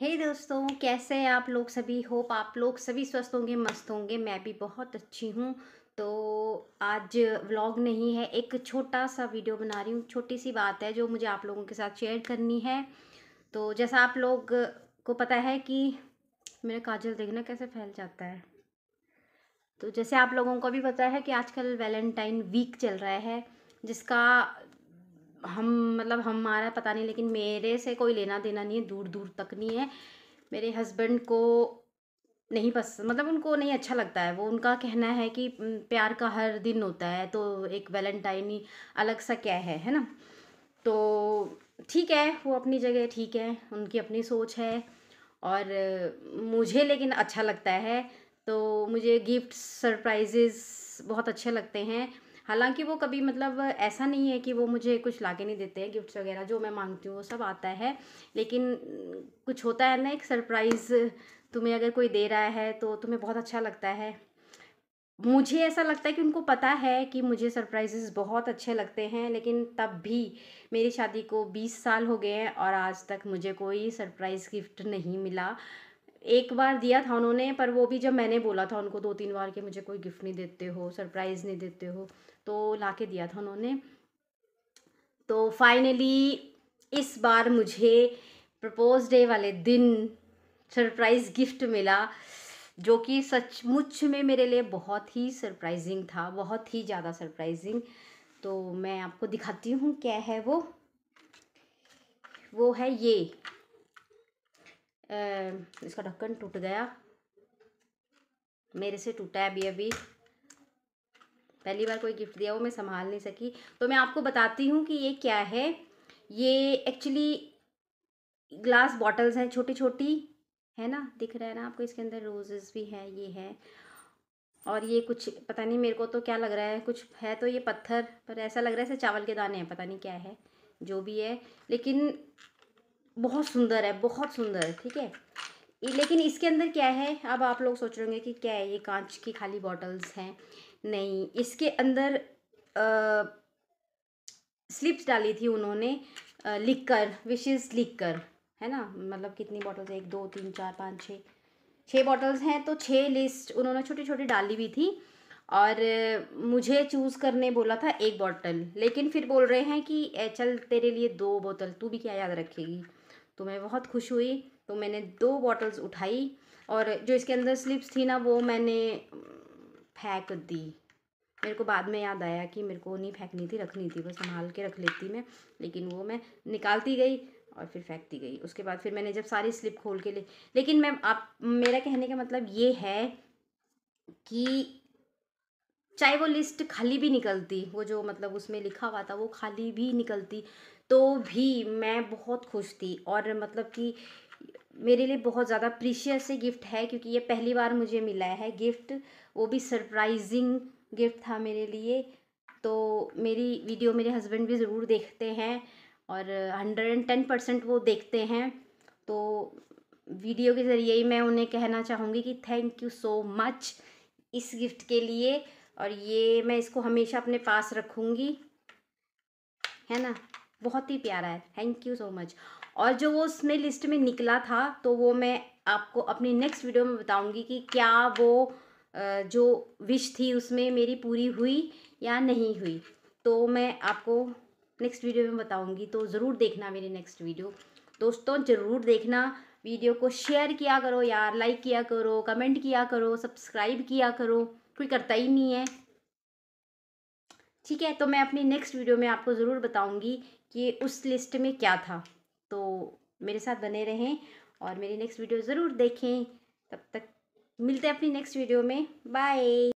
हे hey दोस्तों कैसे हैं आप लोग सभी होप आप लोग सभी स्वस्थ होंगे मस्त होंगे मैं भी बहुत अच्छी हूँ तो आज व्लॉग नहीं है एक छोटा सा वीडियो बना रही हूँ छोटी सी बात है जो मुझे आप लोगों के साथ शेयर करनी है तो जैसा आप लोग को पता है कि मेरा काजल देखना कैसे फैल जाता है तो जैसे आप लोगों को भी पता है कि आजकल वैलेंटाइन वीक चल रहा है जिसका हम मतलब हमारा पता नहीं लेकिन मेरे से कोई लेना देना नहीं है दूर दूर तक नहीं है मेरे हस्बैंड को नहीं बस मतलब उनको नहीं अच्छा लगता है वो उनका कहना है कि प्यार का हर दिन होता है तो एक वैलेंटाइन ही अलग सा क्या है है ना तो ठीक है वो अपनी जगह ठीक है उनकी अपनी सोच है और मुझे लेकिन अच्छा लगता है तो मुझे गिफ्ट सरप्राइजेस बहुत अच्छे लगते हैं हालांकि वो कभी मतलब ऐसा नहीं है कि वो मुझे कुछ ला के नहीं देते हैं गिफ्ट्स वगैरह जो मैं मांगती हूँ वो सब आता है लेकिन कुछ होता है ना एक सरप्राइज़ तुम्हें अगर कोई दे रहा है तो तुम्हें बहुत अच्छा लगता है मुझे ऐसा लगता है कि उनको पता है कि मुझे सरप्राइजेस बहुत अच्छे लगते हैं लेकिन तब भी मेरी शादी को 20 साल हो गए हैं और आज तक मुझे कोई सरप्राइज़ गिफ्ट नहीं मिला एक बार दिया था उन्होंने पर वो भी जब मैंने बोला था उनको दो तीन बार कि मुझे कोई गिफ्ट नहीं देते हो सरप्राइज़ नहीं देते हो तो ला के दिया था उन्होंने तो फाइनली इस बार मुझे प्रपोज डे वाले दिन सरप्राइज़ गिफ्ट मिला जो कि सचमुच में मेरे लिए बहुत ही सरप्राइजिंग था बहुत ही ज़्यादा सरप्राइजिंग तो मैं आपको दिखाती हूँ क्या है वो वो है ये इसका ढक्कन टूट गया मेरे से टूटा है अभी अभी पहली बार कोई गिफ्ट दिया वो मैं संभाल नहीं सकी तो मैं आपको बताती हूँ कि ये क्या है ये एक्चुअली ग्लास बॉटल्स हैं छोटी छोटी है ना दिख रहा है ना आपको इसके अंदर रोजेस भी हैं ये है और ये कुछ पता नहीं मेरे को तो क्या लग रहा है कुछ है तो ये पत्थर पर ऐसा लग रहा है ऐसे चावल के दाने हैं पता नहीं क्या है जो भी है लेकिन बहुत सुंदर है बहुत सुंदर है ठीक है लेकिन इसके अंदर क्या है अब आप लोग सोच रहे होंगे कि क्या है ये कांच की खाली बॉटल्स हैं नहीं इसके अंदर आ, स्लिप्स डाली थी उन्होंने लिख कर विशेज लिख कर है ना मतलब कितनी बॉटल्स एक दो तीन चार पाँच छः छः बॉटल्स हैं तो छः लिस्ट उन्होंने छोटी छोटी डाली भी थी और मुझे चूज़ करने बोला था एक बॉटल लेकिन फिर बोल रहे हैं कि चल तेरे लिए दो बोतल तू भी क्या याद रखेगी तो मैं बहुत खुश हुई तो मैंने दो बॉटल्स उठाई और जो इसके अंदर स्लिप्स थी ना वो मैंने फेंक दी मेरे को बाद में याद आया कि मेरे को नहीं फेंकनी थी रखनी थी बस संभाल के रख लेती मैं लेकिन वो मैं निकालती गई और फिर फेंकती गई उसके बाद फिर मैंने जब सारी स्लिप खोल के ले लेकिन मैम आप मेरा कहने का मतलब ये है कि चाहे वो लिस्ट खाली भी निकलती वो जो मतलब उसमें लिखा हुआ था वो खाली भी निकलती तो भी मैं बहुत खुश थी और मतलब कि मेरे लिए बहुत ज़्यादा प्रीशियस से गिफ्ट है क्योंकि ये पहली बार मुझे मिला है गिफ्ट वो भी सरप्राइजिंग गिफ्ट था मेरे लिए तो मेरी वीडियो मेरे हस्बैंड भी ज़रूर देखते हैं और हंड्रेड एंड टेन परसेंट वो देखते हैं तो वीडियो के ज़रिए ही मैं उन्हें कहना चाहूँगी कि थैंक यू सो मच इस गिफ्ट के लिए और ये मैं इसको हमेशा अपने पास रखूँगी है ना बहुत ही प्यारा है थैंक यू सो मच और जो वो उसमें लिस्ट में निकला था तो वो मैं आपको अपनी नेक्स्ट वीडियो में बताऊँगी कि क्या वो जो विश थी उसमें मेरी पूरी हुई या नहीं हुई तो मैं आपको नेक्स्ट वीडियो में बताऊंगी तो ज़रूर देखना मेरी नेक्स्ट वीडियो दोस्तों ज़रूर देखना वीडियो को शेयर किया करो यार लाइक किया करो कमेंट किया करो सब्सक्राइब किया करो कोई करता ही नहीं है ठीक है तो मैं अपनी नेक्स्ट वीडियो में आपको ज़रूर बताऊंगी कि उस लिस्ट में क्या था तो मेरे साथ बने रहें और मेरी नेक्स्ट वीडियो ज़रूर देखें तब तक मिलते हैं अपनी नेक्स्ट वीडियो में बाय